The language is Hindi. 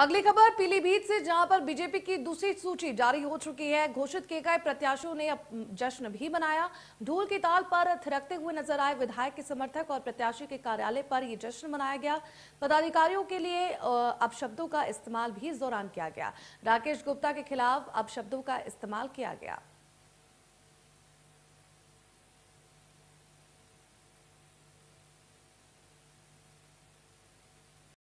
अगली खबर पीलीभीत से जहां पर बीजेपी की दूसरी सूची जारी हो चुकी है घोषित किए गए प्रत्याशियों ने जश्न भी मनाया ढोल की ताल पर थिरकते हुए नजर आए विधायक के समर्थक और प्रत्याशी के कार्यालय पर ये जश्न मनाया गया पदाधिकारियों के लिए अपशब्दों का इस्तेमाल भी इस दौरान किया गया राकेश गुप्ता के खिलाफ अपशब्दों का इस्तेमाल किया गया